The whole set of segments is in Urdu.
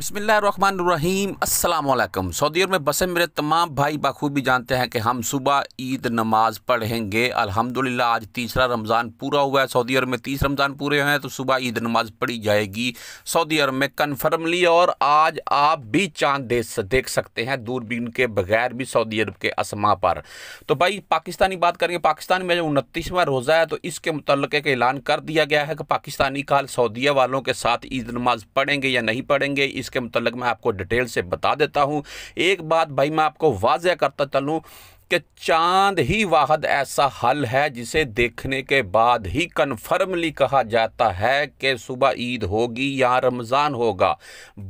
بسم اللہ الرحمن الرحیم السلام علیکم سعودی عرب میں بسے میرے تمام بھائی بخوبی بھی جانتے ہیں کہ ہم صبح عید نماز پڑھیں گے الحمدللہ آج تیسرا رمضان پورا ہوا ہے سعودی عرب میں تیس رمضان پورے ہوئے ہیں تو صبح عید نماز پڑھی جائے گی سعودی عرب میں کنفرملی اور آج آپ بھی چاند دیکھ سکتے ہیں دور بین کے بغیر بھی سعودی عرب کے اسما پر تو بھائی پاکستانی بات کریں گے پاکستان میں جو انتیسواں روزہ ہے تو اس کے متعلق ایک اعلان کر دیا گیا ہے کہ پاکستانی کال سعودیہ والوں کے ساتھ عید نماز پڑھیں گے یا نہیں پڑھیں گے اس اس کے متعلق میں آپ کو ڈیٹیل سے بتا دیتا ہوں ایک بات بھائی میں آپ کو واضح کرتا چلوں کہ چاند ہی واحد ایسا حل ہے جسے دیکھنے کے بعد ہی کنفرملی کہا جاتا ہے کہ صبح عید ہوگی یا رمضان ہوگا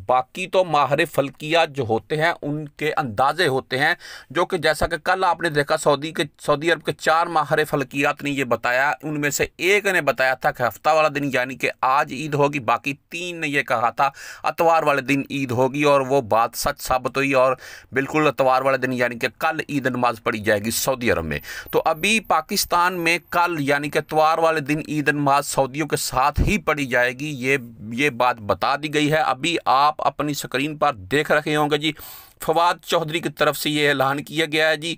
باقی تو ماہر فلکیات جو ہوتے ہیں ان کے اندازے ہوتے ہیں جو کہ جیسا کہ کل آپ نے دیکھا سعودی کے سعودی عرب کے چار ماہر فلکیات نے یہ بتایا ان میں سے ایک نے بتایا تھا کہ ہفتہ والا دن یعنی کہ آج عید ہوگی باقی تین نے یہ کہا تھا اتوار والے دن عید ہوگی اور وہ بات سچ ثابت ہوئی اور بالکل اتوار والے دن یعنی کہ کل عید نماز پڑی جائے گی سعودی عرب میں تو ابھی پاکستان میں کل یعنی کہ اتوار والے دن عید سعودیوں کے ساتھ ہی پڑی جائے گی یہ بات بتا دی گئی ہے ابھی آپ اپنی سکرین پر دیکھ رہے ہوں گے جی فواد چودھری کی طرف سے یہ اعلان کیا گیا ہے جی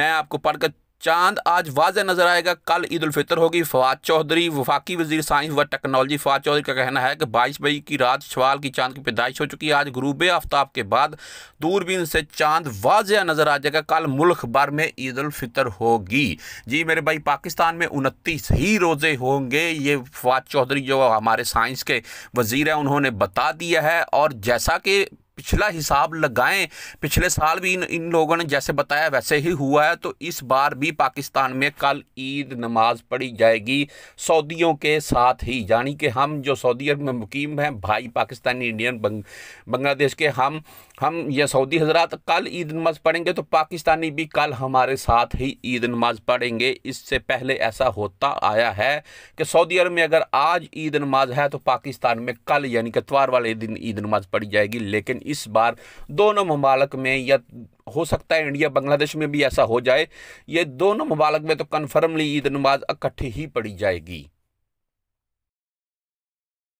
میں آپ کو پڑھ کر چاند آج واضح نظر آئے گا کل عید الفطر ہوگی فواد چودھری وفاقی وزیر سائنس و ٹیکنالوجی فواد چودھری کا کہنا ہے کہ بائیس مئی کی رات شوال کی چاند کی پیدائش ہو چکی ہے آج غروب آفتاب کے بعد دور بین سے چاند واضح نظر آ جائے گا کل ملک بھر میں عید الفطر ہوگی جی میرے بھائی پاکستان میں انتیس ہی روزے ہوں گے یہ فواد چودھری جو ہمارے سائنس کے وزیر ہیں انہوں نے بتا دیا ہے اور جیسا کہ پچھلا حساب لگائیں پچھلے سال بھی ان ان لوگوں نے جیسے بتایا ویسے ہی ہوا ہے تو اس بار بھی پاکستان میں کل عید نماز پڑھی جائے گی سعودیوں کے ساتھ ہی یعنی کہ ہم جو سعودی عرب میں مقیم ہیں بھائی پاکستانی انڈین بنگلہ دیش کے ہم ہم یہ سعودی حضرات کل عید نماز پڑھیں گے تو پاکستانی بھی کل ہمارے ساتھ ہی عید نماز پڑھیں گے اس سے پہلے ایسا ہوتا آیا ہے کہ سعودی عرب میں اگر آج عید نماز ہے تو پاکستان میں کل یعنی کہ اتوار والے دن عید نماز پڑھی جائے گی لیکن اس بار دونوں ممالک میں یا ہو سکتا ہے انڈیا بنگلہ دیش میں بھی ایسا ہو جائے یہ دونوں ممالک میں تو کنفرملی عید نماز اکٹھے ہی پڑی جائے گی